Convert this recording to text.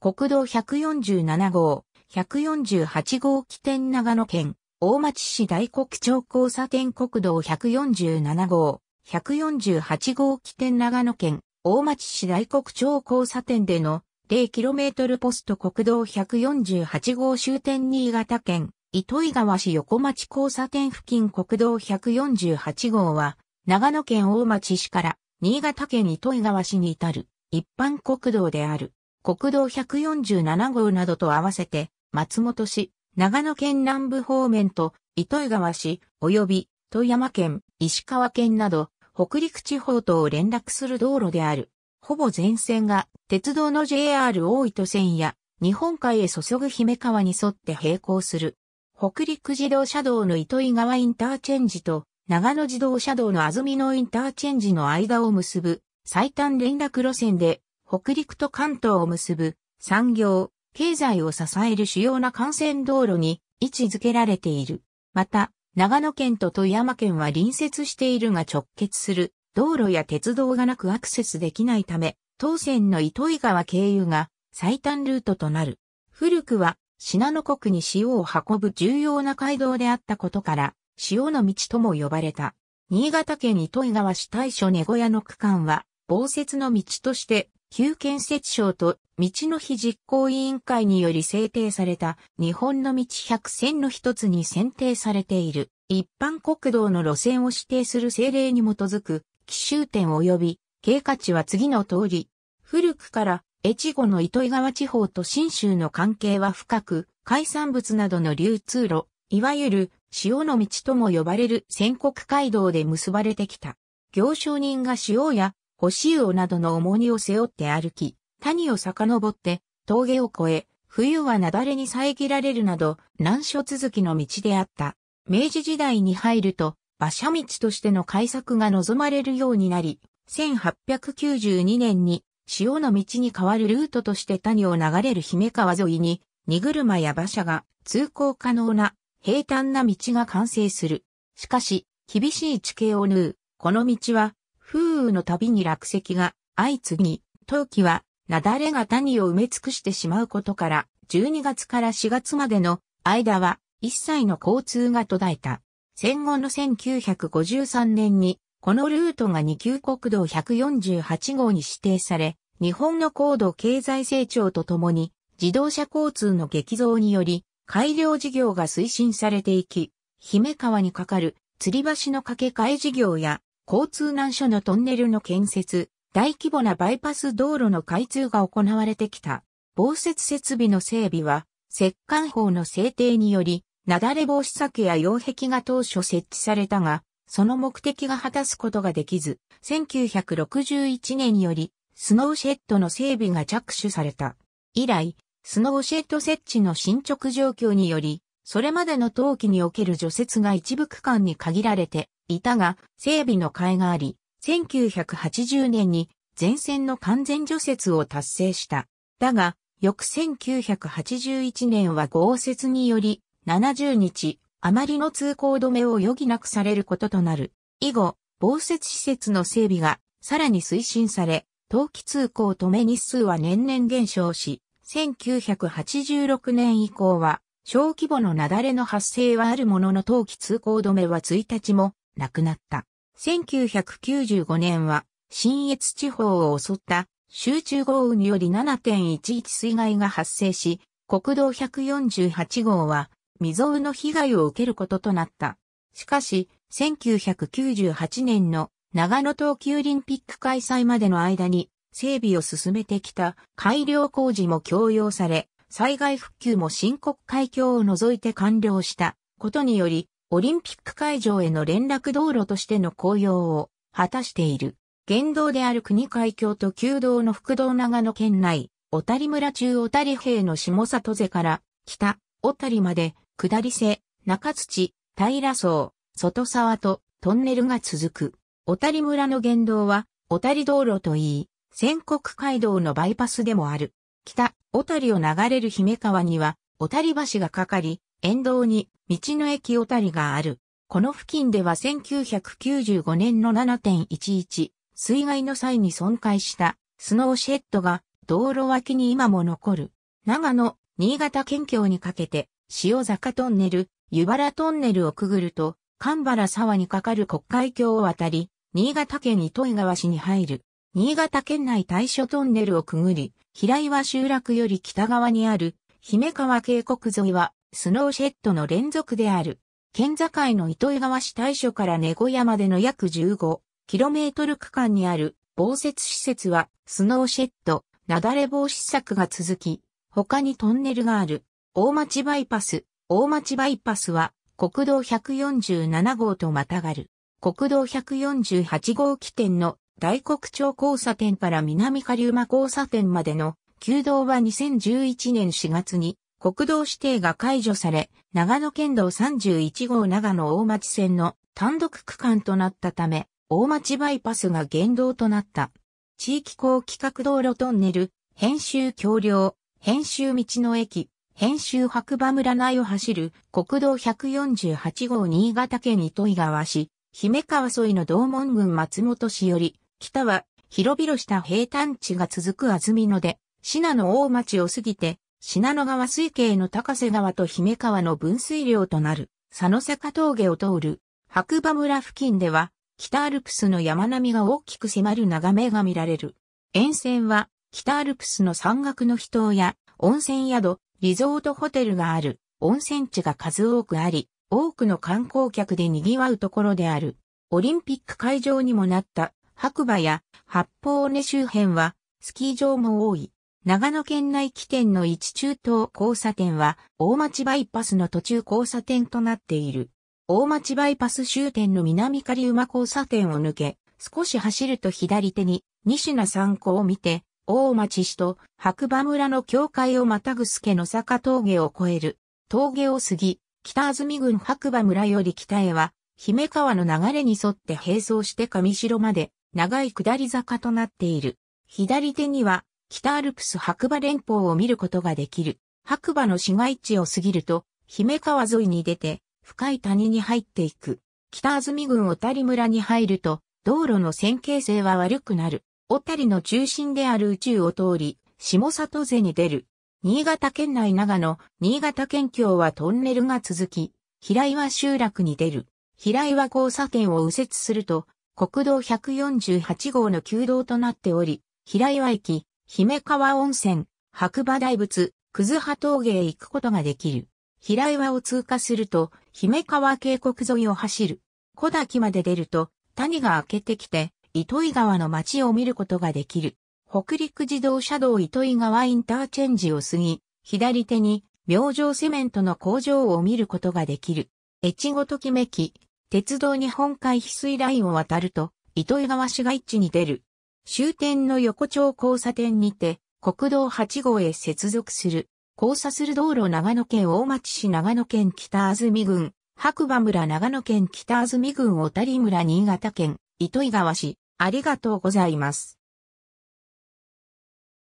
国道147号、148号起点長野県、大町市大国町交差点国道147号、148号起点長野県、大町市大国町交差点での 0km ポスト国道148号終点新潟県、糸魚川市横町交差点付近国道148号は、長野県大町市から新潟県糸魚川市に至る一般国道である。国道147号などと合わせて、松本市、長野県南部方面と、糸魚川市、及び、富山県、石川県など、北陸地方とを連絡する道路である。ほぼ全線が、鉄道の JR 大糸線や、日本海へ注ぐ姫川に沿って並行する。北陸自動車道の糸魚川インターチェンジと、長野自動車道の安曇野インターチェンジの間を結ぶ、最短連絡路線で、北陸と関東を結ぶ産業、経済を支える主要な幹線道路に位置づけられている。また、長野県と富山県は隣接しているが直結する道路や鉄道がなくアクセスできないため、当線の糸井川経由が最短ルートとなる。古くは信濃国に塩を運ぶ重要な街道であったことから、塩の道とも呼ばれた。新潟県糸井川市大所根小屋の区間は、防雪の道として旧建設省と道の日実行委員会により制定された日本の道100選の一つに選定されている一般国道の路線を指定する政令に基づく奇襲点及び経過値は次の通り。古くから越後の糸魚川地方と新州の関係は深く海産物などの流通路、いわゆる塩の道とも呼ばれる戦国街道で結ばれてきた。行商人が塩や星修魚などの重荷を背負って歩き、谷を遡って、峠を越え、冬は雪崩に遮られるなど、難所続きの道であった。明治時代に入ると、馬車道としての改作が望まれるようになり、1892年に潮の道に変わるルートとして谷を流れる姫川沿いに、荷車や馬車が通行可能な平坦な道が完成する。しかし、厳しい地形を縫う、この道は雨の度に落石が相次ぎ、冬季は雪崩が谷を埋め尽くしてしまうことから、12月から4月までの間は一切の交通が途絶えた。戦後の1953年に、このルートが2級国道148号に指定され、日本の高度経済成長とともに、自動車交通の激増により、改良事業が推進されていき、姫川に架かる吊り橋の架け替え事業や交通難所のトンネルの建設、大規模なバイパス道路の開通が行われてきた。防雪設備の整備は、石棺法の制定により、雪崩防止策や擁壁が当初設置されたが、その目的が果たすことができず、1961年により、スノーシェッドの整備が着手された。以来、スノーシェッド設置の進捗状況により、それまでの冬季における除雪が一部区間に限られていたが、整備の甲斐があり、1980年に全線の完全除雪を達成した。だが、翌1981年は豪雪により、70日、余りの通行止めを余儀なくされることとなる。以後、防雪施設の整備がさらに推進され、冬季通行止め日数は年々減少し、1986年以降は小規模の雪崩の発生はあるものの冬季通行止めは1日もなくなった。1995年は、新越地方を襲った集中豪雨により7.11水害が発生し、国道148号は未曾有の被害を受けることとなった。しかし、1998年の長野冬季オリンピック開催までの間に整備を進めてきた改良工事も強要され、災害復旧も深刻海峡を除いて完了したことにより、オリンピック会場への連絡道路としての公用を果たしている。原道である国海峡と旧道の副道長野県内、小谷村中小谷平の下里瀬から北、小谷まで下り瀬、中土、平層、外沢とトンネルが続く。小谷村の原道は小谷道路といい、仙国街道のバイパスでもある。北、小谷を流れる姫川には、小谷橋がかかり、沿道に道の駅小谷がある。この付近では1995年の7.11水害の際に損壊したスノーシェッドが道路脇に今も残る。長野、新潟県境にかけて塩坂トンネル、湯原トンネルをくぐると、神原沢にかかる国会橋を渡り、新潟県糸魚川市に入る。新潟県内対処トンネルをくぐり、平岩集落より北側にある、姫川渓谷沿いは、スノーシェットの連続である。県境の糸魚川市大所から根小屋までの約 15km 区間にある防雪施設はスノーシェット、雪崩防止策が続き、他にトンネルがある。大町バイパス、大町バイパスは国道147号とまたがる。国道148号起点の大国町交差点から南下流馬交差点までの旧道は2011年4月に国道指定が解除され、長野県道31号長野大町線の単独区間となったため、大町バイパスが原動となった。地域高規格道路トンネル、編集橋梁、編集道の駅、編集白馬村内を走る国道148号新潟県糸井川市、姫川沿いの道門郡松本市より北は広々した平坦地が続く安曇野で、信濃大町を過ぎて、信濃川水系の高瀬川と姫川の分水量となる、佐野坂峠を通る、白馬村付近では、北アルプスの山並みが大きく迫る眺めが見られる。沿線は、北アルプスの山岳の秘湯や、温泉宿、リゾートホテルがある、温泉地が数多くあり、多くの観光客で賑わうところである。オリンピック会場にもなった白馬や八方尾根周辺はスキー場も多い。長野県内起点の一中東交差点は大町バイパスの途中交差点となっている。大町バイパス終点の南狩馬交差点を抜け、少し走ると左手に西名参考を見て、大町市と白馬村の境界をまたぐ助の坂峠を越える。峠を過ぎ、北安住郡白馬村より北へは、姫川の流れに沿って並走して上城まで長い下り坂となっている。左手には、北アルプス白馬連峰を見ることができる。白馬の市街地を過ぎると、姫川沿いに出て、深い谷に入っていく。北安住郡小谷村に入ると、道路の線形性は悪くなる。小谷の中心である宇宙を通り、下里瀬に出る。新潟県内長野、新潟県境はトンネルが続き、平岩集落に出る。平岩交差点を右折すると、国道148号の旧道となっており、平岩駅、姫川温泉、白馬大仏、くず峠へ行くことができる。平岩を通過すると、姫川渓谷沿いを走る。小滝まで出ると、谷が明けてきて、糸井川の街を見ることができる。北陸自動車道糸井川インターチェンジを過ぎ、左手に、明星セメントの工場を見ることができる。越後ときめき、鉄道日本海翡翠ラインを渡ると、糸魚川市街地に出る。終点の横丁交差点にて、国道8号へ接続する。交差する道路長野県大町市長野県北安住郡、白馬村長野県北安住郡小谷村新潟県、糸魚川市。ありがとうございます。